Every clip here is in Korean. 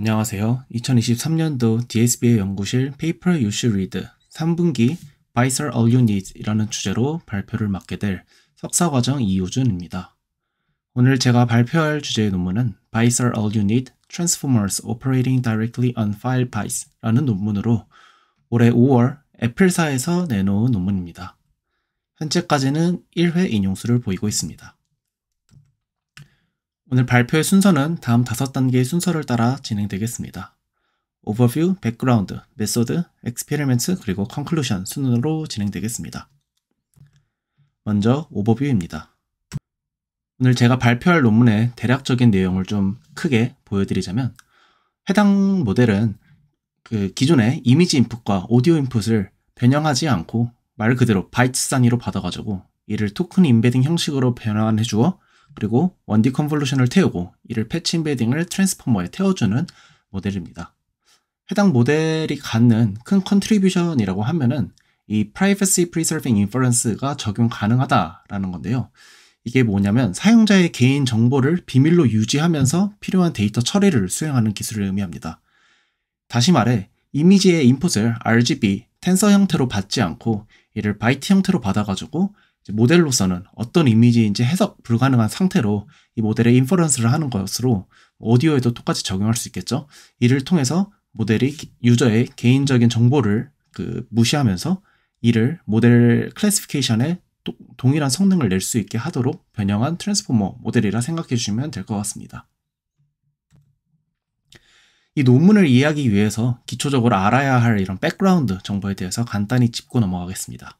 안녕하세요. 2023년도 DSB의 연구실 Paper You Should Read 3분기 Visor All You Need이라는 주제로 발표를 맡게 될 석사과정 이우준입니다. 오늘 제가 발표할 주제의 논문은 Visor All You Need Transformers Operating Directly on File Bytes라는 논문으로 올해 5월 애플사에서 내놓은 논문입니다. 현재까지는 1회 인용수를 보이고 있습니다. 오늘 발표의 순서는 다음 다섯 단계의 순서를 따라 진행되겠습니다. Overview, Background, Method, Experiment, 그리고 Conclusion 순으로 진행되겠습니다. 먼저 Overview입니다. 오늘 제가 발표할 논문의 대략적인 내용을 좀 크게 보여드리자면 해당 모델은 그 기존의 이미지 인풋과 오디오 인풋을 변형하지 않고 말 그대로 바이트 단위로 받아가지고 이를 토큰 인베딩 형식으로 변환해 주어 그리고 1D 컨볼루션을 태우고 이를 패치 인베딩을 트랜스포머에 태워주는 모델입니다. 해당 모델이 갖는 큰 컨트리뷰션이라고 하면은 이 Privacy Preserving Inference가 적용 가능하다라는 건데요. 이게 뭐냐면 사용자의 개인 정보를 비밀로 유지하면서 필요한 데이터 처리를 수행하는 기술을 의미합니다. 다시 말해 이미지의 인풋을 RGB, 텐서 형태로 받지 않고 이를 바이트 형태로 받아가지고 모델로서는 어떤 이미지인지 해석 불가능한 상태로 이 모델의 인퍼런스를 하는 것으로 오디오에도 똑같이 적용할 수 있겠죠. 이를 통해서 모델이 유저의 개인적인 정보를 그 무시하면서 이를 모델 클래시피케이션에 동일한 성능을 낼 수 있게 하도록 변형한 트랜스포머 모델이라 생각해 주시면 될 것 같습니다. 이 논문을 이해하기 위해서 기초적으로 알아야 할 이런 백그라운드 정보에 대해서 간단히 짚고 넘어가겠습니다.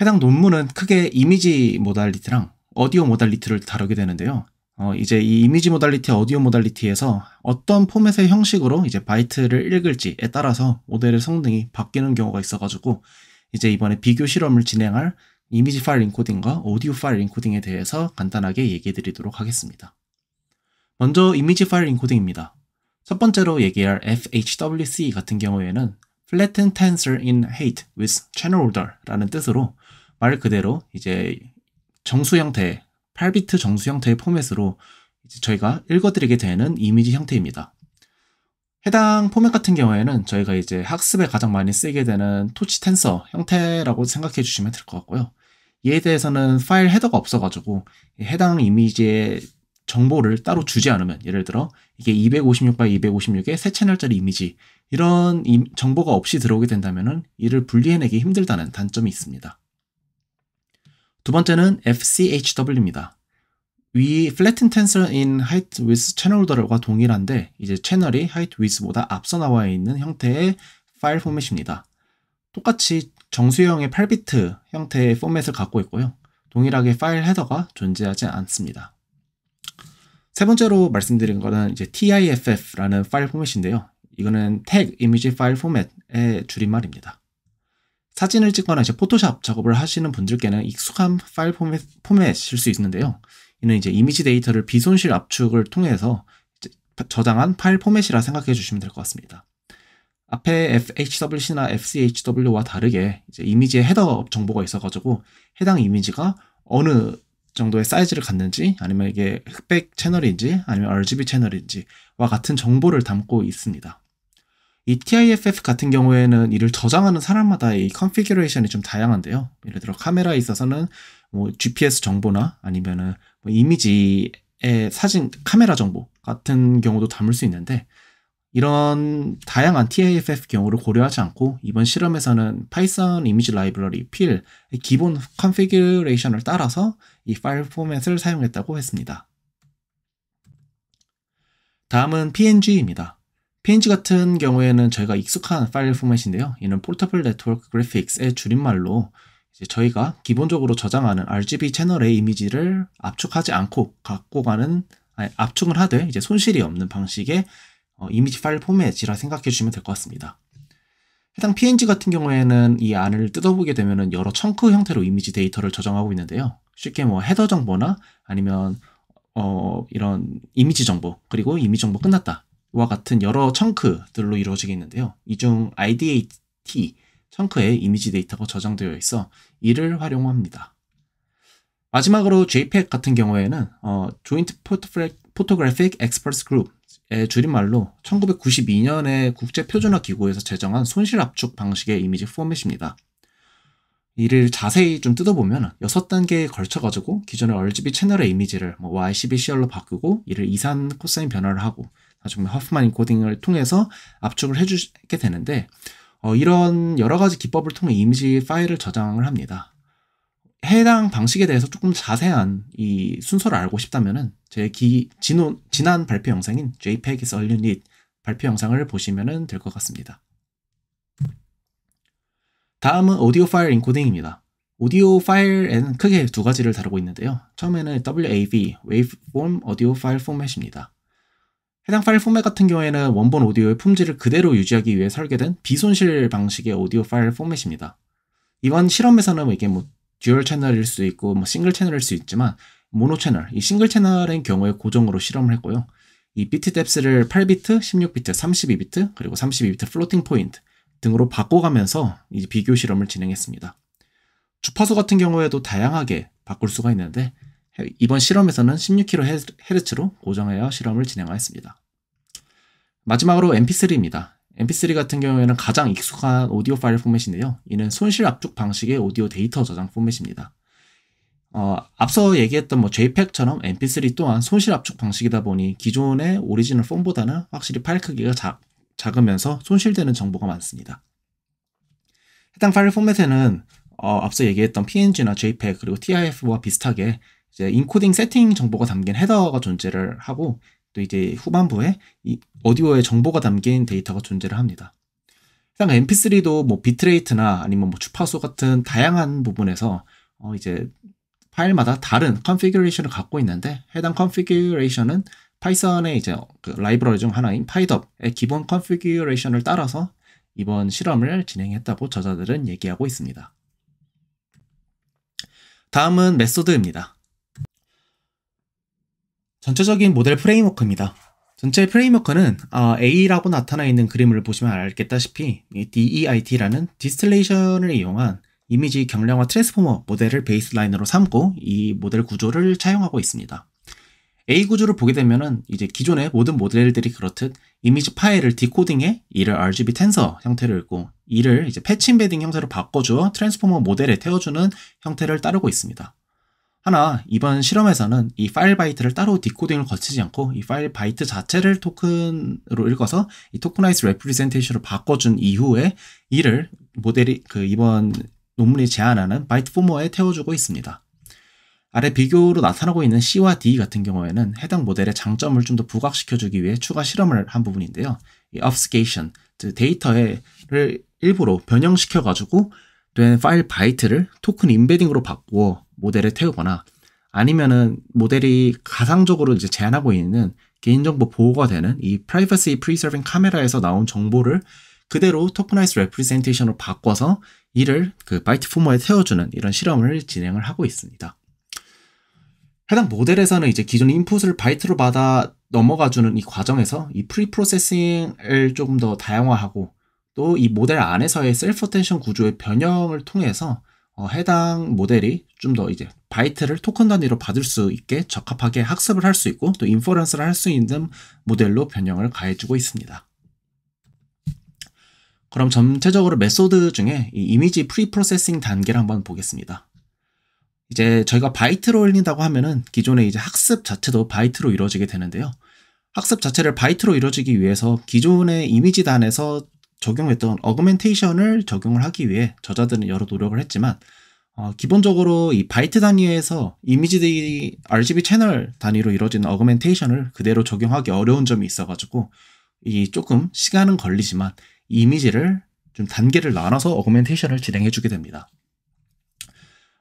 해당 논문은 크게 이미지 모달리티랑 오디오 모달리티를 다루게 되는데요. 어, 이제 이 이미지 모달리티, 오디오 모달리티에서 어떤 포맷의 형식으로 이제 바이트를 읽을지에 따라서 모델의 성능이 바뀌는 경우가 있어가지고 이제 이번에 비교 실험을 진행할 이미지 파일 인코딩과 오디오 파일 인코딩에 대해서 간단하게 얘기해 드리도록 하겠습니다. 먼저 이미지 파일 인코딩입니다. 첫 번째로 얘기할 FHWC 같은 경우에는 Flatten Tensor in Height with Channel Order라는 뜻으로 말 그대로 이제 정수 형태, 8비트 정수 형태의 포맷으로 저희가 읽어드리게 되는 이미지 형태입니다. 해당 포맷 같은 경우에는 저희가 이제 학습에 가장 많이 쓰게 되는 토치 텐서 형태라고 생각해 주시면 될 것 같고요. 이에 대해서는 파일 헤더가 없어가지고 해당 이미지의 정보를 따로 주지 않으면 예를 들어 이게 256x 256의 세 채널짜리 이미지 이런 정보가 없이 들어오게 된다면 이를 분리해내기 힘들다는 단점이 있습니다. 두 번째는 FCHW입니다. 위 flatten tensor in height w i t h channel order과 동일한데 이제 채널이 height w i t h 보다 앞서 나와 있는 형태의 파일 포맷입니다. 똑같이 정수형의 8비트 형태의 포맷을 갖고 있고요. 동일하게 파일 헤더가 존재하지 않습니다. 세 번째로 말씀드린 거는 이제 TIFF라는 파일 포맷인데요. 이거는 tag image 파일 포맷의 줄임말입니다. 사진을 찍거나 이제 포토샵 작업을 하시는 분들께는 익숙한 파일 포맷, 포맷일 수 있는데요. 이는 이제 이미지 데이터를 비손실 압축을 통해서 저장한 파일 포맷이라 생각해 주시면 될 것 같습니다. 앞에 FHWC나 FCHW와 다르게 이제 이미지에 헤더 정보가 있어가지고 해당 이미지가 어느 정도의 사이즈를 갖는지 아니면 이게 흑백 채널인지 아니면 RGB 채널인지와 같은 정보를 담고 있습니다. 이 TIFF 같은 경우에는 이를 저장하는 사람마다이 컨피규레이션이 좀 다양한데요. 예를 들어 카메라에 있어서는 뭐 GPS 정보나 아니면은 뭐 이미지의 사진, 카메라 정보 같은 경우도 담을 수 있는데 이런 다양한 TIFF 경우를 고려하지 않고 이번 실험에서는 파이썬 이미지 라이브러리 필 기본 컨피규레이션을 따라서 이 파일 포맷을 사용했다고 했습니다. 다음은 PNG입니다. PNG 같은 경우에는 저희가 익숙한 파일 포맷인데요. 이는 Portable Network Graphics의 줄임말로 저희가 기본적으로 저장하는 RGB 채널의 이미지를 압축하지 않고 갖고 가는 아니, 압축을 하되 이제 손실이 없는 방식의 어, 이미지 파일 포맷이라 생각해 주시면 될 것 같습니다. 해당 PNG 같은 경우에는 이 안을 뜯어보게 되면 여러 청크 형태로 이미지 데이터를 저장하고 있는데요. 쉽게 뭐 헤더 정보나 아니면 어, 이런 이미지 정보 그리고 이미지 정보 끝났다 와 같은 여러 청크들로 이루어지게 있는데요. 이 중 IDAT 청크에 이미지 데이터가 저장되어 있어 이를 활용합니다. 마지막으로 JPEG 같은 경우에는 어, Joint Photographic Experts Group의 줄임말로 1992년에 국제 표준화 기구에서 제정한 손실 압축 방식의 이미지 포맷입니다. 이를 자세히 좀 뜯어보면 6단계에 걸쳐가지고 기존의 RGB 채널의 이미지를 뭐 Y12CR로 바꾸고 이를 이산 코사인 변화를 하고 나중 허프만인 코딩을 통해서 압축을 해주게 되는데 어, 이런 여러 가지 기법을 통해 이미지 파일을 저장을 합니다. 해당 방식에 대해서 조금 자세한 이 순서를 알고 싶다면은 제 기, 진호, 지난 발표 영상인 JPEG에서 얼륜닛 발표 영상을 보시면 될 것 같습니다. 다음은 오디오 파일 인코딩입니다. 오디오 파일에는 크게 두 가지를 다루고 있는데요. 처음에는 WAV, Waveform Audio File Format입니다. 해당 파일 포맷 같은 경우에는 원본 오디오의 품질을 그대로 유지하기 위해 설계된 비손실 방식의 오디오 파일 포맷입니다. 이번 실험에서는 뭐 이게 뭐 듀얼 채널일 수 있고 뭐 싱글 채널일 수 있지만 모노 채널, 이 싱글 채널인 경우에 고정으로 실험을 했고요. 이 비트 뎁스를 8비트, 16비트, 32비트, 그리고 32비트 플로팅 포인트 등으로 바꿔가면서 이제 비교 실험을 진행했습니다. 주파수 같은 경우에도 다양하게 바꿀 수가 있는데 이번 실험에서는 16kHz로 고정하여 실험을 진행하였습니다. 마지막으로 mp3입니다. mp3 같은 경우에는 가장 익숙한 오디오 파일 포맷인데요. 이는 손실 압축 방식의 오디오 데이터 저장 포맷입니다. 어, 앞서 얘기했던 뭐 JPEG처럼 mp3 또한 손실 압축 방식이다 보니 기존의 오리지널 폼보다는 확실히 파일 크기가 작, 작으면서 손실되는 정보가 많습니다. 해당 파일 포맷에는 어, 앞서 얘기했던 PNG나 JPEG 그리고 TIF와 비슷하게 인코딩 세팅 정보가 담긴 헤더가 존재를 하고 또 이제 후반부에 이오디오의 정보가 담긴 데이터가 존재를 합니다. 일단 MP3도 뭐 비트레이트나 아니면 뭐 주파수 같은 다양한 부분에서 어 이제 파일마다 다른 컨피규레이션을 갖고 있는데 해당 컨피규레이션은 파이썬의 이제 그 라이브러리 중 하나인 파이덥의 기본 컨피규레이션을 따라서 이번 실험을 진행했다고 저자들은 얘기하고 있습니다. 다음은 메소드입니다. 전체적인 모델 프레임워크입니다. 전체 프레임워크는 아, A라고 나타나 있는 그림을 보시면 알겠다시피 DEIT라는 디스틸레이션을 이용한 이미지 경량화 트랜스포머 모델을 베이스라인으로 삼고 이 모델 구조를 차용하고 있습니다. A 구조를 보게 되면은 이제 기존의 모든 모델들이 그렇듯 이미지 파일을 디코딩해 이를 RGB 텐서 형태로 읽고 이를 이제 패치 인베딩 형태로 바꿔주어 트랜스포머 모델에 태워주는 형태를 따르고 있습니다. 하나, 이번 실험에서는 이 파일 바이트를 따로 디코딩을 거치지 않고 이 파일 바이트 자체를 토큰으로 읽어서 이 토큰아이즈 레프리젠테이션으로 바꿔준 이후에 이를 모델이 그 이번 논문이 제안하는 바이트 포머에 태워주고 있습니다. 아래 비교로 나타나고 있는 C와 D 같은 경우에는 해당 모델의 장점을 좀 더 부각시켜주기 위해 추가 실험을 한 부분인데요. 이 obfuscation, 즉 데이터를 일부러 변형시켜가지고 된 파일 바이트를 토큰 인베딩으로 바꾸어 모델에 태우거나 아니면은 모델이 가상적으로 이제 제한하고 있는 개인정보 보호가 되는 이 프라이버시 프리서빙 카메라에서 나온 정보를 그대로 토큰나이스 레프리센테이션으로 바꿔서 이를 그 바이트 포머에 태워주는 이런 실험을 진행을 하고 있습니다. 해당 모델에서는 이제 기존 인풋을 바이트로 받아 넘어가주는 이 과정에서 이 프리프로세싱을 조금 더 다양화하고 또이 모델 안에서의 셀프 텐션 구조의 변형을 통해서 어, 해당 모델이 좀 더 이제 바이트를 토큰 단위로 받을 수 있게 적합하게 학습을 할 수 있고 또 인퍼런스를 할 수 있는 모델로 변형을 가해주고 있습니다. 그럼 전체적으로 메소드 중에 이 이미지 프리프로세싱 단계를 한번 보겠습니다. 이제 저희가 바이트로 올린다고 하면은 기존의 이제 학습 자체도 바이트로 이루어지게 되는데요. 학습 자체를 바이트로 이루어지기 위해서 기존의 이미지 단에서 적용했던 어그멘테이션을 적용을 하기 위해 저자들은 여러 노력을 했지만 어, 기본적으로 이 바이트 단위에서 이미지 RGB 채널 단위로 이루어진 어그멘테이션을 그대로 적용하기 어려운 점이 있어가지고 이 조금 시간은 걸리지만 이미지를 좀 단계를 나눠서 어그멘테이션을 진행해주게 됩니다.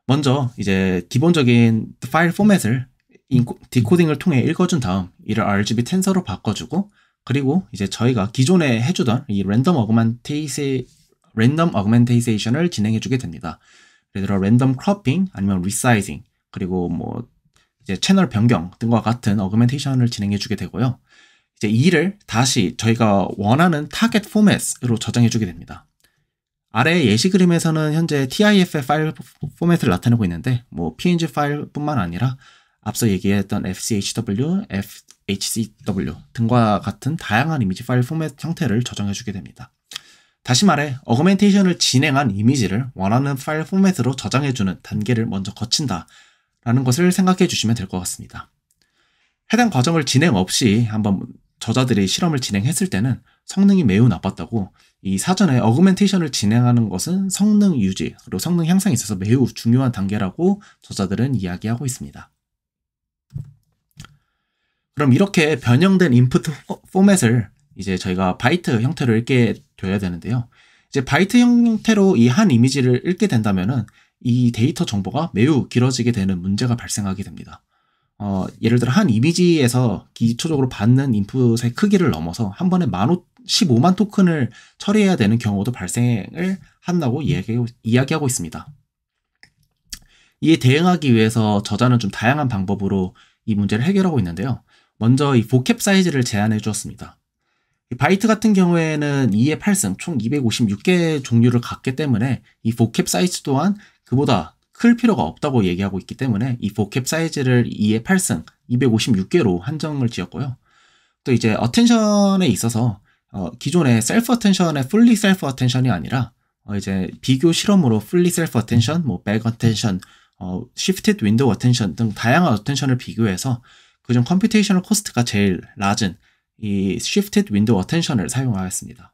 먼저 이제 기본적인 파일 포맷을 디코딩을 통해 읽어준 다음 이를 RGB 텐서로 바꿔주고 그리고 이제 저희가 기존에 해주던 이 랜덤 어그멘테이세 랜덤 어그멘테이션을 진행해주게 됩니다. 예를 들어 랜덤 크로핑 아니면 리사이징 그리고 뭐 이제 채널 변경 등과 같은 어그멘테이션을 진행해주게 되고요. 이제 이를 다시 저희가 원하는 타겟 포맷으로 저장해주게 됩니다. 아래 예시 그림에서는 현재 TIFF 파일 포맷을 나타내고 있는데 뭐 PNG 파일뿐만 아니라 앞서 얘기했던 FCHW, F, HCW 등과 같은 다양한 이미지 파일 포맷 형태를 저장해주게 됩니다. 다시 말해 어그멘테이션을 진행한 이미지를 원하는 파일 포맷으로 저장해주는 단계를 먼저 거친다 라는 것을 생각해 주시면 될 것 같습니다. 해당 과정을 진행 없이 한번 저자들이 실험을 진행했을 때는 성능이 매우 나빴다고 이 사전에 어그멘테이션을 진행하는 것은 성능 유지 그리고 성능 향상에 있어서 매우 중요한 단계라고 저자들은 이야기하고 있습니다. 그럼 이렇게 변형된 인풋 포맷을 이제 저희가 바이트 형태로 읽게 되어야 되는데요. 이제 바이트 형태로 이 한 이미지를 읽게 된다면은 이 데이터 정보가 매우 길어지게 되는 문제가 발생하게 됩니다. 어, 예를 들어 한 이미지에서 기초적으로 받는 인풋의 크기를 넘어서 한 번에 15만 토큰을 처리해야 되는 경우도 발생을 한다고 이야기하고 있습니다. 이에 대응하기 위해서 저자는 좀 다양한 방법으로 이 문제를 해결하고 있는데요. 먼저 이보캡 사이즈를 제한해 주었습니다. 바이트 같은 경우에는 2의 8승 총 256개 종류를 갖기 때문에 이보캡 사이즈 또한 그보다 클 필요가 없다고 얘기하고 있기 때문에 이보캡 사이즈를 2의 8승 256개로 한정을 지었고요. 또 이제 어텐션에 있어서 어, 기존의 셀프 어텐션의 풀리 셀프 어텐션이 아니라 어, 이제 비교 실험으로 풀리 셀프 어텐션, 뭐 백 어텐션, 어, 시프트드 윈도우 어텐션 등 다양한 어텐션을 비교해서 그중 컴퓨테이셔널 코스트가 제일 낮은 이 Shifted Window Attention을 사용하였습니다.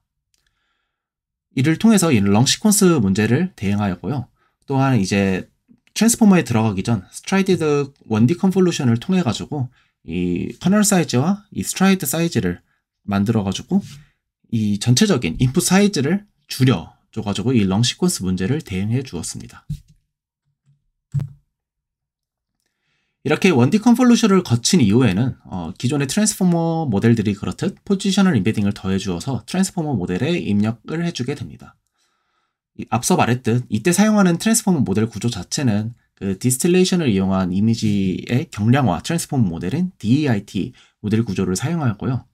이를 통해서 이렁 시퀀스 문제를 대응하였고요. 또한 이제 트랜스포머에 들어가기 전 스트라이드 디 원디 컨폴루션을 통해 가지고 이 커널 사이즈와 이 스트라이드 사이즈를 만들어 가지고 이 전체적인 인풋 사이즈를 줄여 줘 가지고 이렁 시퀀스 문제를 대응해 주었습니다. 이렇게 원디 컨폴루션을 거친 이후에는 어, 기존의 트랜스포머 모델들이 그렇듯 포지셔널 임베딩을 더해주어서 트랜스포머 모델에 입력을 해주게 됩니다. 앞서 말했듯 이때 사용하는 트랜스포머 모델 구조 자체는 그 디스틸레이션을 이용한 이미지의 경량화 트랜스포머 모델인 DEIT 모델 구조를 사용하였고요.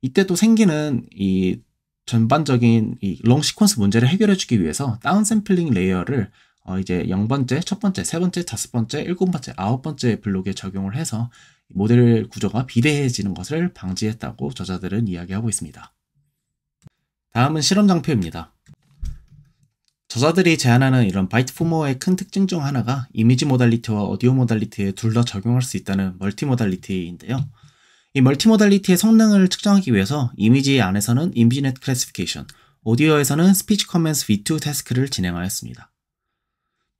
이때 또 생기는 이 전반적인 이롱 시퀀스 문제를 해결해주기 위해서 다운 샘플링 레이어를 어 이제 0번째, 첫 번째, 세 번째, 다섯 번째, 일곱 번째, 아홉 번째 블록에 적용을 해서 모델 구조가 비대해지는 것을 방지했다고 저자들은 이야기하고 있습니다. 다음은 실험 장표입니다. 저자들이 제안하는 이런 바이트 포머의 큰 특징 중 하나가 이미지 모달리티와 오디오 모달리티에 둘 다 적용할 수 있다는 멀티 모달리티인데요. 이 멀티 모달리티의 성능을 측정하기 위해서 이미지 안에서는 인비넷 클래시피케이션, 오디오에서는 스피치 커맨스 V2 테스크를 진행하였습니다.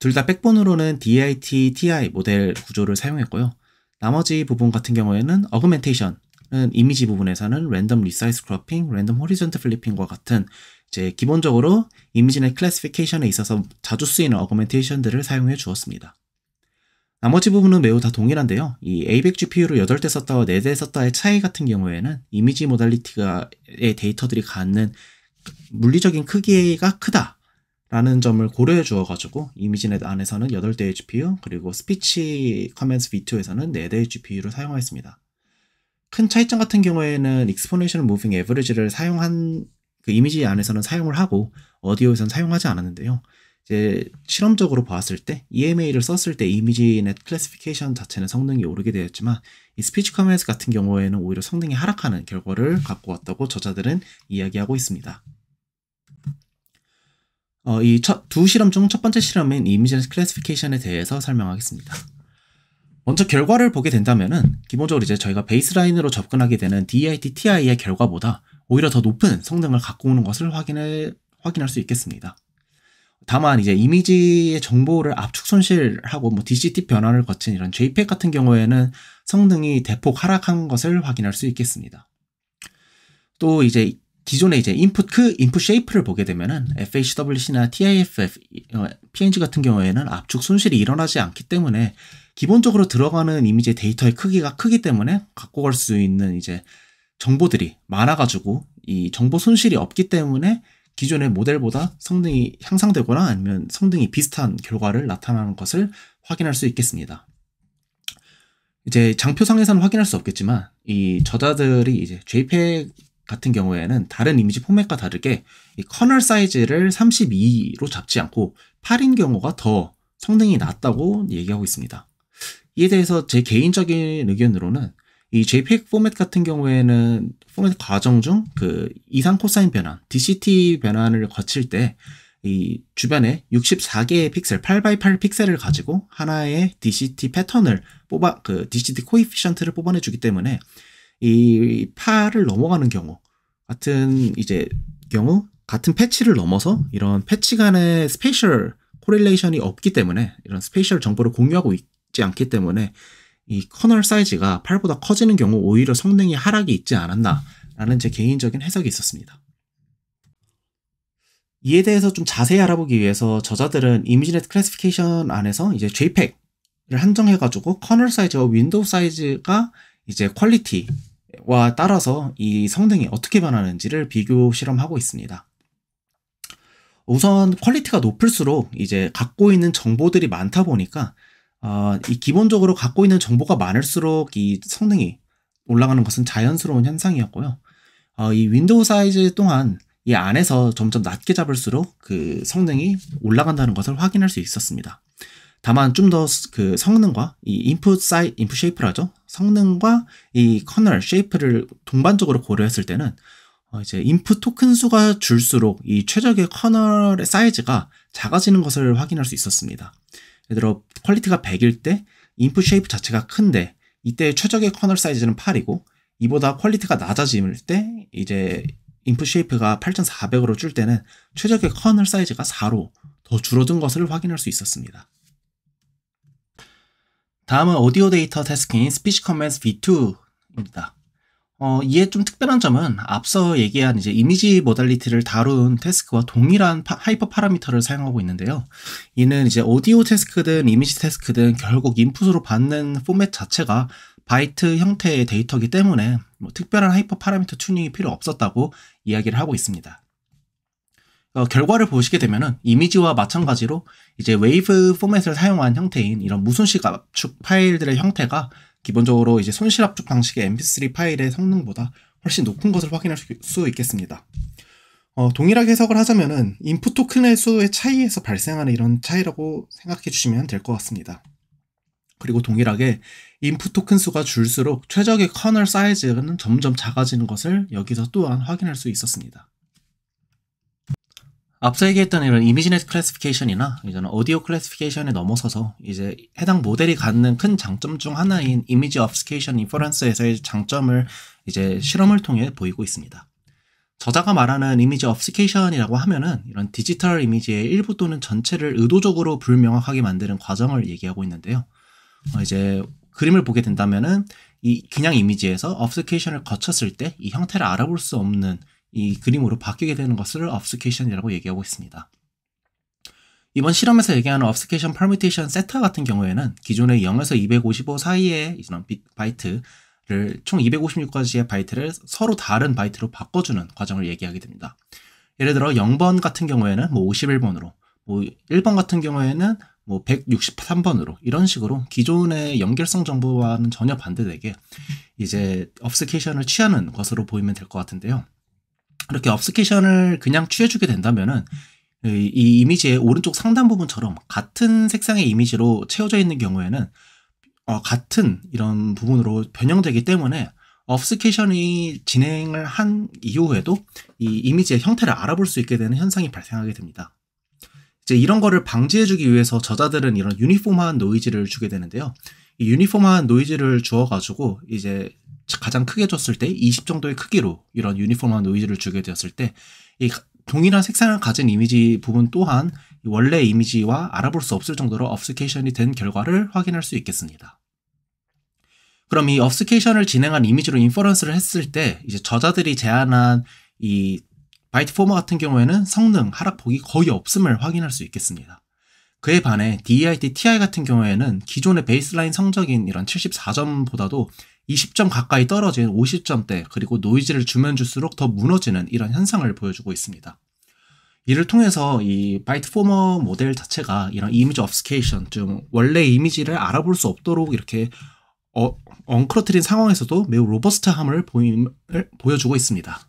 둘다 백본으로는 DIT, TI 모델 구조를 사용했고요. 나머지 부분 같은 경우에는 어그멘테이션은 이미지 부분에서는 랜덤 리사이즈 크로핑, 랜덤 호리전트 플리핑과 같은 이제 기본적으로 이미지의 클래스피케이션에 있어서 자주 쓰이는 어그멘테이션들을 사용해 주었습니다. 나머지 부분은 매우 다 동일한데요. 이 a 1 0 0 GPU를 8대 썼다와 4대 썼다의 차이 같은 경우에는 이미지 모달리티의 데이터들이 갖는 물리적인 크기가 크다 라는 점을 고려해 주어가지고 이미지넷 안에서는 8대의 GPU 그리고 스피치 커맨스 V2에서는 4대의 GPU를 사용하였습니다. 큰 차이점 같은 경우에는 익스포네이션 무빙 에버리지를 사용한 그 이미지 안에서는 사용을 하고 어디오에서는 사용하지 않았는데요. 이제 실험적으로 봤을 때 EMA를 썼을 때 이미지넷 클래시피케이션 자체는 성능이 오르게 되었지만 이 스피치 커맨스 같은 경우에는 오히려 성능이 하락하는 결과를 갖고 왔다고 저자들은 이야기하고 있습니다. 어, 이두 실험 중 첫 번째 실험인 이미지 클래스피케이션에 대해서 설명하겠습니다. 먼저 결과를 보게 된다면 기본적으로 이제 저희가 베이스라인으로 접근하게 되는 d i t TI의 결과보다 오히려 더 높은 성능을 갖고 오는 것을 확인해, 확인할 수 있겠습니다. 다만 이제 이미지의 정보를 압축 손실하고 뭐 DCT 변환을 거친 이런 JPEG 같은 경우에는 성능이 대폭 하락한 것을 확인할 수 있겠습니다. 또 이제 기존의 이제 인풋 그 인풋 쉐이프를 보게 되면은 FHWC나 TIFF, 어, PNG 같은 경우에는 압축 손실이 일어나지 않기 때문에 기본적으로 들어가는 이미지 데이터의 크기가 크기 때문에 갖고 갈 수 있는 이제 정보들이 많아가지고 이 정보 손실이 없기 때문에 기존의 모델보다 성능이 향상되거나 아니면 성능이 비슷한 결과를 나타나는 것을 확인할 수 있겠습니다. 이제 장표상에서는 확인할 수 없겠지만 이 저자들이 이제 JPEG 같은 경우에는 다른 이미지 포맷과 다르게 커널 사이즈를 32로 잡지 않고 8인 경우가 더 성능이 낮다고 얘기하고 있습니다. 이에 대해서 제 개인적인 의견으로는 이 JPEG 포맷 같은 경우에는 포맷 과정 중 그 이상 코사인 변환, DCT 변환을 거칠 때 이 주변에 64개의 픽셀, 8x8 픽셀을 가지고 하나의 DCT 패턴을 뽑아 그 DCT 코이피션트를 뽑아내주기 때문에 이 파를 넘어가는 경우 같은 이제 경우 같은 패치를 넘어서 이런 패치 간의 스페셜 코릴레이션이 없기 때문에 이런 스페셜 정보를 공유하고 있지 않기 때문에 이 커널 사이즈가 8보다 커지는 경우 오히려 성능이 하락이 있지 않았나라는 제 개인적인 해석이 있었습니다. 이에 대해서 좀 자세히 알아보기 위해서 저자들은 이미지넷 클래시피케이션 안에서 이제 JPEG를 한정해가지고 커널 사이즈와 윈도우 사이즈가 이제 퀄리티 와 따라서 이 성능이 어떻게 변하는지를 비교 실험하고 있습니다. 우선 퀄리티가 높을수록 이제 갖고 있는 정보들이 많다 보니까 어, 이 기본적으로 갖고 있는 정보가 많을수록 이 성능이 올라가는 것은 자연스러운 현상이었고요. 어, 이 윈도우 사이즈 동안 이 안에서 점점 낮게 잡을수록 그 성능이 올라간다는 것을 확인할 수 있었습니다. 다만 좀 더 그 성능과 이 인풋 사이 인풋 쉐이프라죠 성능과 이 커널 쉐이프를 동반적으로 고려했을 때는 어, 이제 인풋 토큰 수가 줄수록 이 최적의 커널의 사이즈가 작아지는 것을 확인할 수 있었습니다. 예를 들어 퀄리티가 100일 때 인풋 쉐이프 자체가 큰데 이때 최적의 커널 사이즈는 8이고 이보다 퀄리티가 낮아질 때 이제 인풋 쉐이프가 8400으로 줄 때는 최적의 커널 사이즈가 4로 더 줄어든 것을 확인할 수 있었습니다. 다음은 오디오 데이터 태스킹 스피치 커맨스 V2입니다. 어, 이에 좀 특별한 점은 앞서 얘기한 이제 이미지 모달리티를 다룬 태스크와 동일한 파, 하이퍼 파라미터를 사용하고 있는데요. 이는 이제 오디오 태스크든 이미지 태스크든 결국 인풋으로 받는 포맷 자체가 바이트 형태의 데이터이기 때문에 뭐 특별한 하이퍼 파라미터 튜닝이 필요 없었다고 이야기를 하고 있습니다. 어, 결과를 보시게 되면은 이미지와 마찬가지로 이제 웨이브 포맷을 사용한 형태인 이런 무손실 압축 파일들의 형태가 기본적으로 이제 손실 압축 방식의 mp3 파일의 성능보다 훨씬 높은 것을 확인할 수 있겠습니다. 어, 동일하게 해석을 하자면은 인풋 토큰의 수의 차이에서 발생하는 이런 차이라고 생각해 주시면 될 것 같습니다. 그리고 동일하게 인풋 토큰 수가 줄수록 최적의 커널 사이즈는 점점 작아지는 것을 여기서 또한 확인할 수 있었습니다. 앞서 얘기했던 이런 이미지넷 클래스피케이션이나 이제 오디오 클래스피케이션에 넘어서서 이제 해당 모델이 갖는 큰 장점 중 하나인 이미지 업스케이션 인퍼런스에서의 장점을 이제 실험을 통해 보이고 있습니다. 저자가 말하는 이미지 업스케이션이라고 하면은 이런 디지털 이미지의 일부 또는 전체를 의도적으로 불명확하게 만드는 과정을 얘기하고 있는데요. 어 이제 그림을 보게 된다면은 이 그냥 이미지에서 업스케이션을 거쳤을 때 이 형태를 알아볼 수 없는 이 그림으로 바뀌게 되는 것을 obfuscation이라고 얘기하고 있습니다. 이번 실험에서 얘기하는 obfuscation permutation 세타 같은 경우에는 기존의 0에서 255 사이의 이런 바이트를 총 256가지의 바이트를 서로 다른 바이트로 바꿔주는 과정을 얘기하게 됩니다. 예를 들어 0번 같은 경우에는 뭐 51번으로, 뭐 1번 같은 경우에는 뭐 163번으로 이런 식으로 기존의 연결성 정보와는 전혀 반대되게 이제 obfuscation을 취하는 것으로 보이면 될 것 같은데요. 이렇게 업스케이션을 그냥 취해주게 된다면은 이, 이 이미지의 오른쪽 상단 부분처럼 같은 색상의 이미지로 채워져 있는 경우에는 어, 같은 이런 부분으로 변형되기 때문에 업스케이션이 진행을 한 이후에도 이 이미지의 형태를 알아볼 수 있게 되는 현상이 발생하게 됩니다. 이제 이런 거를 방지해주기 위해서 저자들은 이런 유니폼한 노이즈를 주게 되는데요. 이 유니폼한 노이즈를 주어가지고 이제 가장 크게 줬을 때 20 정도의 크기로 이런 유니폼한 노이즈를 주게 되었을 때 이 동일한 색상을 가진 이미지 부분 또한 원래 이미지와 알아볼 수 없을 정도로 업스케이션이 된 결과를 확인할 수 있겠습니다. 그럼 이 업스케이션을 진행한 이미지로 인퍼런스를 했을 때 이제 저자들이 제안한 이 바이트 포머 같은 경우에는 성능 하락폭이 거의 없음을 확인할 수 있겠습니다. 그에 반해 DEIT TI 같은 경우에는 기존의 베이스라인 성적인 이런 74점보다도 20점 가까이 떨어진 50점대 그리고 노이즈를 주면 줄수록 더 무너지는 이런 현상을 보여주고 있습니다. 이를 통해서 이 바이트포머 모델 자체가 이런 이미지 업스케이션 좀 원래 이미지를 알아볼 수 없도록 이렇게 어, 엉크러트린 상황에서도 매우 로버스트함을 보임을 보여주고 있습니다.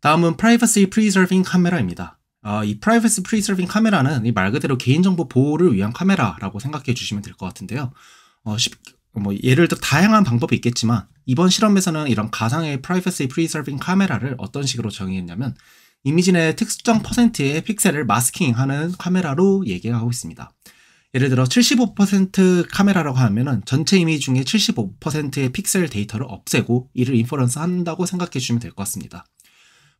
다음은 프라이버시 프리서빙 카메라입니다. 어, 이 프라이버시 프리서빙 카메라는 말 그대로 개인정보 보호를 위한 카메라라고 생각해 주시면 될 것 같은데요. 어, 쉽, 뭐 예를 들어 다양한 방법이 있겠지만 이번 실험에서는 이런 가상의 프라이버시 프리서빙 카메라를 어떤 식으로 정의했냐면 이미지 내 특정 퍼센트의 픽셀을 마스킹하는 카메라로 얘기하고 있습니다. 예를 들어 75% 카메라라고 하면은 전체 이미지 중에 75%의 픽셀 데이터를 없애고 이를 인퍼런스 한다고 생각해 주시면 될 것 같습니다.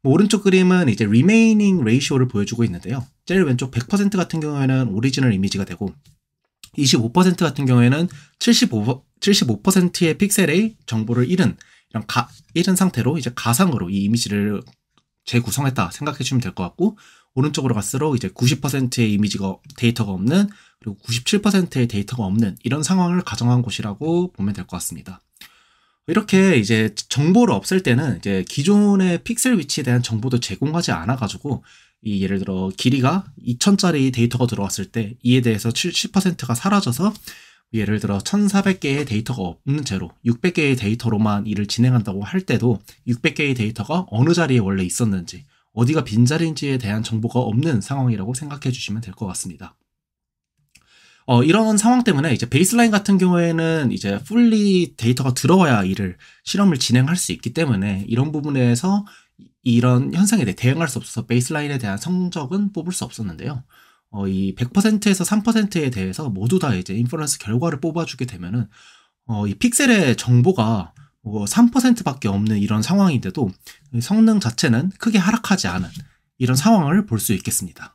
뭐 오른쪽 그림은 이제 리메이닝 레이시오를 보여주고 있는데요. 제일 왼쪽 100% 같은 경우에는 오리지널 이미지가 되고 25% 같은 경우에는 75, 75%의 픽셀의 정보를 잃은 이런 가, 잃은 상태로 이제 가상으로 이 이미지를 재구성했다 생각해 주면 시될것 같고 오른쪽으로 갈수록 이제 90%의 이미지가 데이터가 없는 그리고 97%의 데이터가 없는 이런 상황을 가정한 곳이라고 보면 될 것 같습니다. 이렇게 이제 정보를 없앨 때는 이제 기존의 픽셀 위치에 대한 정보도 제공하지 않아 가지고 이 예를 들어 길이가 2000짜리 데이터가 들어왔을 때 이에 대해서 7 0가 사라져서 예를 들어 1400개의 데이터가 없는 채로 600개의 데이터로만 일을 진행한다고 할 때도 600개의 데이터가 어느 자리에 원래 있었는지 어디가 빈자리인지에 대한 정보가 없는 상황이라고 생각해 주시면 될 것 같습니다. 어, 이런 상황 때문에 이제 베이스라인 같은 경우에는 이제 풀리 데이터가 들어와야 일을 실험을 진행할 수 있기 때문에 이런 부분에서 이런 현상에 대해 대응할 수 없어서 베이스라인에 대한 성적은 뽑을 수 없었는데요. 어, 이 100%에서 3%에 대해서 모두 다 이제 인퍼런스 결과를 뽑아주게 되면은 어, 이 픽셀의 정보가 뭐 3%밖에 없는 이런 상황인데도 성능 자체는 크게 하락하지 않은 이런 상황을 볼 수 있겠습니다.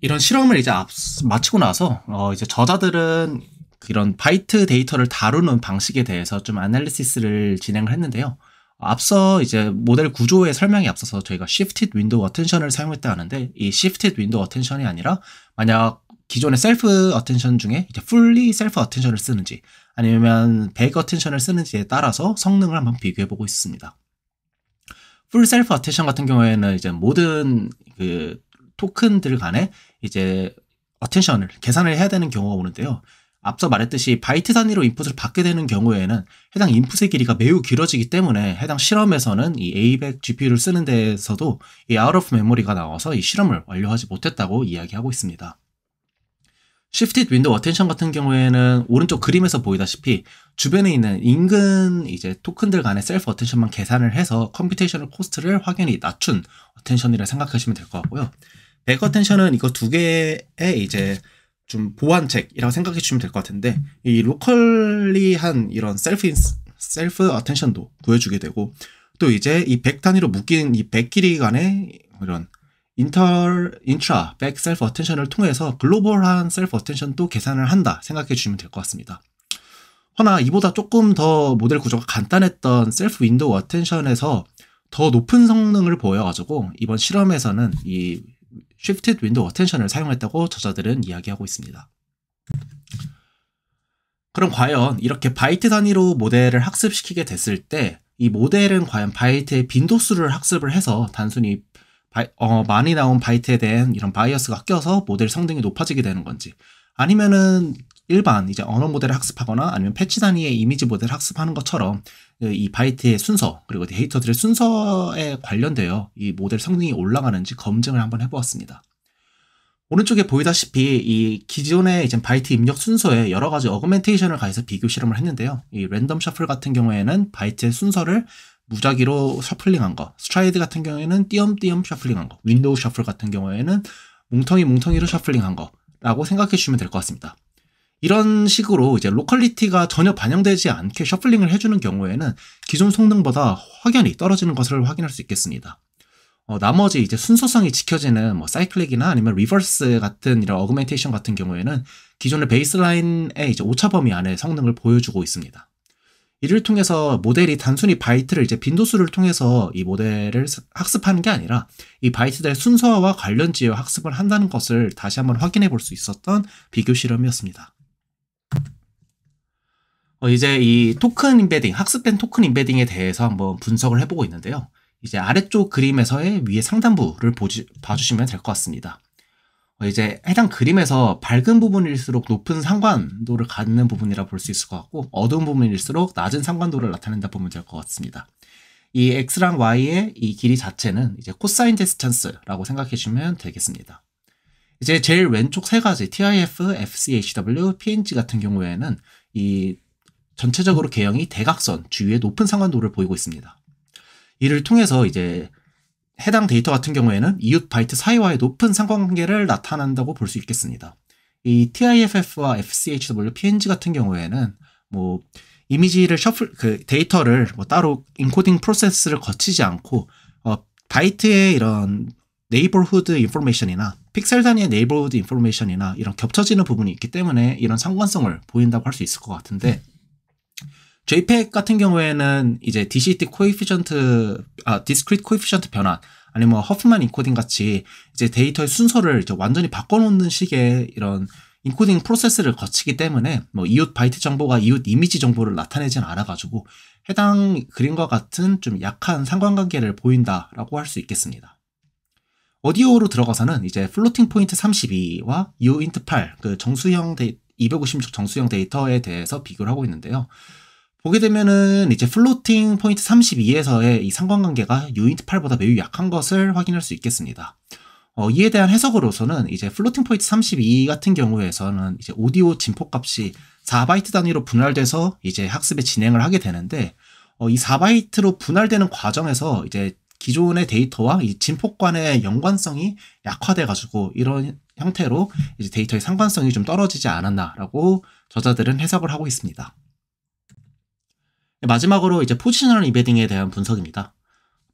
이런 실험을 이제 앞, 마치고 나서 어, 이제 저자들은 이런 바이트 데이터를 다루는 방식에 대해서 좀 아날리시스를 진행을 했는데요. 앞서 이제 모델 구조의 설명에 앞서서 저희가 shifted window attention을 사용했다 하는데 이 shifted window attention이 아니라 만약 기존의 셀프 어텐션 중에 이제 풀리 셀프 어텐션을 쓰는지 아니면 백 어텐션을 쓰는지에 따라서 성능을 한번 비교해 보고 있습니다. 풀 셀프 어텐션 같은 경우에는 이제 모든 그 토큰들 간에 이제 어텐션을 계산을 해야 되는 경우가 오는데요. 앞서 말했듯이 바이트 단위로 인풋을 받게 되는 경우에는 해당 인풋의 길이가 매우 길어지기 때문에 해당 실험에서는 이 A100 GPU를 쓰는 데에서도 이 out of memory가 나와서 이 실험을 완료하지 못했다고 이야기하고 있습니다. Shifted Window Attention 같은 경우에는 오른쪽 그림에서 보이다시피 주변에 있는 인근 이제 토큰들 간의 셀프 어텐션만 계산을 해서 컴퓨테이션을 코스트를 확연히 낮춘 어텐션이라 생각하시면 될 것 같고요. 백 어텐션은 이거 두 개의 이제 좀 보완책이라고 생각해 주시면 될 것 같은데 이 로컬리한 이런 셀프 인스, 셀프 어텐션도 보여주게 되고 또 이제 이 100단위로 묶인 이 100길이 간의 이런 인터 인트라 백 셀프 어텐션을 통해서 글로벌한 셀프 어텐션도 계산을 한다 생각해 주시면 될 것 같습니다. 허나 이보다 조금 더 모델 구조가 간단했던 셀프 윈도우 어텐션에서 더 높은 성능을 보여가지고 이번 실험에서는 이 Shifted Window Attention을 사용했다고 저자들은 이야기하고 있습니다. 그럼 과연 이렇게 바이트 단위로 모델을 학습시키게 됐을 때 이 모델은 과연 바이트의 빈도수를 학습을 해서 단순히 바이, 어, 많이 나온 바이트에 대한 이런 바이어스가 껴서 모델 성능이 높아지게 되는 건지 아니면은 일반 이제 언어 모델을 학습하거나 아니면 패치 단위의 이미지 모델을 학습하는 것처럼 어, 이 바이트의 순서 그리고 데이터들의 순서에 관련되어 이 모델 성능이 올라가는지 검증을 한번 해보았습니다. 오른쪽에 보이다시피 이 기존의 이제 바이트 입력 순서에 여러 가지 어그멘테이션을 가해서 비교 실험을 했는데요. 이 랜덤 셔플 같은 경우에는 바이트의 순서를 무작위로 셔플링한 거, 스트라이드 같은 경우에는 띄엄띄엄 셔플링한 거, 윈도우 셔플 같은 경우에는 뭉텅이 뭉텅이로 셔플링한 거라고 생각해 주시면 될 것 같습니다. 이런 식으로 이제 로컬리티가 전혀 반영되지 않게 셔플링을 해주는 경우에는 기존 성능보다 확연히 떨어지는 것을 확인할 수 있겠습니다. 어, 나머지 이제 순서성이 지켜지는 뭐 사이클릭이나 아니면 리버스 같은 이런 어그멘테이션 같은 경우에는 기존의 베이스라인의 이제 오차범위 안에 성능을 보여주고 있습니다. 이를 통해서 모델이 단순히 바이트를 이제 빈도수를 통해서 이 모델을 학습하는 게 아니라 이 바이트들의 순서와 관련지어 학습을 한다는 것을 다시 한번 확인해 볼 수 있었던 비교 실험이었습니다. 어, 이제 이 토큰 인베딩, 학습된 토큰 인베딩에 대해서 한번 분석을 해보고 있는데요. 이제 아래쪽 그림에서의 위에 상단부를 보지, 봐주시면 될 것 같습니다. 어, 이제 해당 그림에서 밝은 부분일수록 높은 상관도를 갖는 부분이라 볼 수 있을 것 같고 어두운 부분일수록 낮은 상관도를 나타낸다 보면 될 것 같습니다. 이 x랑 y의 이 길이 자체는 이제 코사인 디스턴스라고 생각해 주시면 되겠습니다. 이제 제일 왼쪽 세 가지 TIF, FCHW, PNG 같은 경우에는 이 전체적으로 개형이 대각선 주위에 높은 상관도를 보이고 있습니다. 이를 통해서 이제 해당 데이터 같은 경우에는 이웃 바이트 사이와의 높은 상관관계를 나타낸다고 볼 수 있겠습니다. 이 TIFF와 FCHWPNG 같은 경우에는 뭐 이미지를 셔플 그 데이터를 뭐 따로 인코딩 프로세스를 거치지 않고 어, 바이트의 이런 네이버후드 인포메이션이나 픽셀 단위의 네이버후드 인포메이션이나 이런 겹쳐지는 부분이 있기 때문에 이런 상관성을 보인다고 할 수 있을 것 같은데 JPEG 같은 경우에는 이제 DCT 코에피션트 아 디스크리트 코에피션트 변환 아니면 뭐 허프만 인코딩 같이 이제 데이터의 순서를 이제 완전히 바꿔놓는 식의 이런 인코딩 프로세스를 거치기 때문에 뭐 이웃 바이트 정보가 이웃 이미지 정보를 나타내진 않아가지고 해당 그림과 같은 좀 약한 상관관계를 보인다라고 할 수 있겠습니다. 오디오로 들어가서는 이제 플로팅 포인트 32와 u 인트 8그 정수형 데이, 256 정수형 데이터에 대해서 비교를 하고 있는데요. 보게 되면은 이제 플로팅 포인트 32에서의 이 상관관계가 유인트 8보다 매우 약한 것을 확인할 수 있겠습니다. 어, 이에 대한 해석으로서는 이제 플로팅 포인트 32 같은 경우에서는 이제 오디오 진폭 값이 4바이트 단위로 분할돼서 이제 학습에 진행을 하게 되는데 어, 이 4바이트로 분할되는 과정에서 이제 기존의 데이터와 이 진폭 간의 연관성이 약화돼 가지고 이런 형태로 이제 데이터의 상관성이 좀 떨어지지 않았나라고 저자들은 해석을 하고 있습니다. 마지막으로 이제 포지셔널 이베딩에 대한 분석입니다.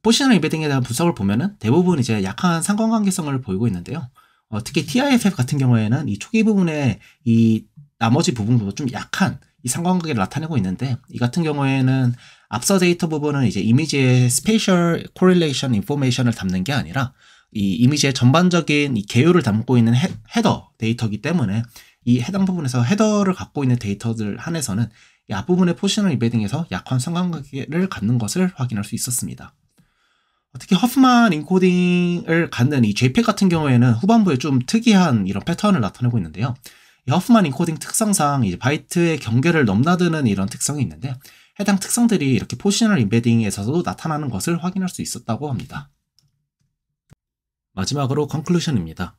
포지셔널 이베딩에 대한 분석을 보면은 대부분 이제 약한 상관관계성을 보이고 있는데요. 어, 특히 TIFF 같은 경우에는 이 초기 부분에 이 나머지 부분보다 좀 약한 이 상관관계를 나타내고 있는데 이 같은 경우에는 앞서 데이터 부분은 이제 이미지의 스페셜 코릴레이션 인포메이션을 담는 게 아니라 이 이미지의 전반적인 이 개요를 담고 있는 헤, 헤더 데이터이기 때문에 이 해당 부분에서 헤더를 갖고 있는 데이터들 한해서는 이 앞부분의 포지셔널 이베딩에서 약한 상관관계를 갖는 것을 확인할 수 있었습니다. 특히 허프만 인코딩을 갖는 이 JPEG 같은 경우에는 후반부에 좀 특이한 이런 패턴을 나타내고 있는데요. 이 허프만 인코딩 특성상 이제 바이트의 경계를 넘나드는 이런 특성이 있는데 해당 특성들이 이렇게 포지셔널 인베딩에서도 나타나는 것을 확인할 수 있었다고 합니다. 마지막으로 컨클루션입니다.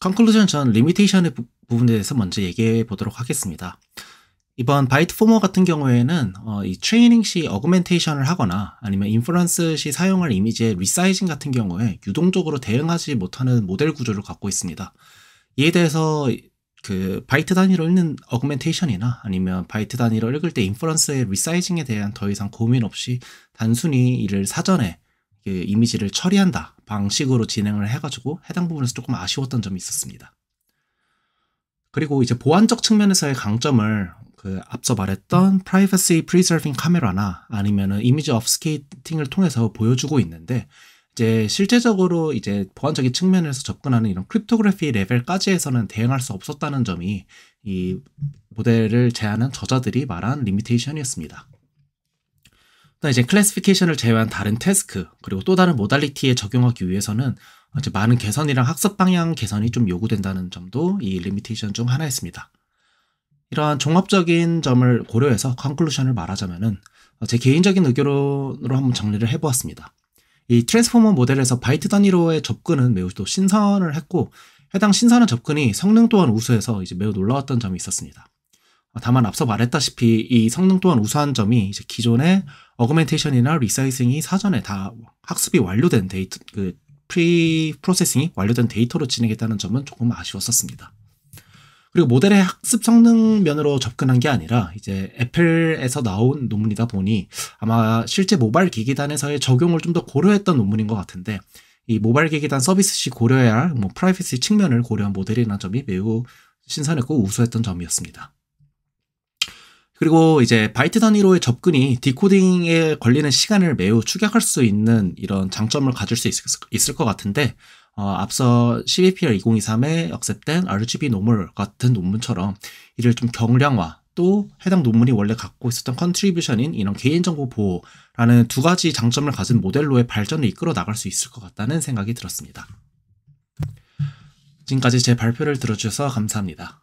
컨클루션 전 리미테이션의 부, 분에 대해서 먼저 얘기해 보도록 하겠습니다. 이번 바이트포머 같은 경우에는 어, 이 트레이닝 시 어그멘테이션을 하거나 아니면 인프런스 시 사용할 이미지의 리사이징 같은 경우에 유동적으로 대응하지 못하는 모델 구조를 갖고 있습니다. 이에 대해서 그 바이트 단위로 읽는 어그멘테이션이나 아니면 바이트 단위로 읽을 때 인프런스의 리사이징에 대한 더 이상 고민 없이 단순히 이를 사전에 그 이미지를 처리한다 방식으로 진행을 해가지고 해당 부분에서 조금 아쉬웠던 점이 있었습니다. 그리고 이제 보안적 측면에서의 강점을 그 앞서 말했던 privacy preserving 카메라나 아니면은 이미지 업스케이팅을 통해서 보여주고 있는데 이제 실제적으로 이제 보안적인 측면에서 접근하는 이런 크립토그래피 레벨까지에서는 대응할 수 없었다는 점이 이 모델을 제안한 저자들이 말한 리미테이션이었습니다. 또 이제 클래시피케이션을 제외한 다른 태스크 그리고 또 다른 모달리티에 적용하기 위해서는 이제 많은 개선이랑 학습 방향 개선이 좀 요구된다는 점도 이 리미테이션 중 하나였습니다. 이러한 종합적인 점을 고려해서 컨클루션을 말하자면은 제 개인적인 의견으로 한번 정리를 해보았습니다. 이 트랜스포머 모델에서 바이트 단위로의 접근은 매우 또 신선을 했고 해당 신선한 접근이 성능 또한 우수해서 이제 매우 놀라웠던 점이 있었습니다. 다만 앞서 말했다시피 이 성능 또한 우수한 점이 이제 기존의 어그멘테이션이나 리사이징이 사전에 다 학습이 완료된 데이터 그 프리 프로세싱이 완료된 데이터로 진행했다는 점은 조금 아쉬웠었습니다. 그리고 모델의 학습 성능 면으로 접근한 게 아니라 이제 애플에서 나온 논문이다 보니 아마 실제 모바일 기기단에서의 적용을 좀 더 고려했던 논문인 것 같은데 이 모바일 기기단 서비스 시 고려해야 할 뭐 프라이버시 측면을 고려한 모델이라는 점이 매우 신선했고 우수했던 점이었습니다. 그리고 이제 바이트 단위로의 접근이 디코딩에 걸리는 시간을 매우 축약할 수 있는 이런 장점을 가질 수 있을 것 같은데 어, 앞서 c v p r 2023에 역셉된 RGB 노멀 같은 논문처럼 이를 좀 경량화 또 해당 논문이 원래 갖고 있었던 컨트리뷰션인 이런 개인정보 보호라는 두 가지 장점을 가진 모델로의 발전을 이끌어 나갈 수 있을 것 같다는 생각이 들었습니다. 지금까지 제 발표를 들어주셔서 감사합니다.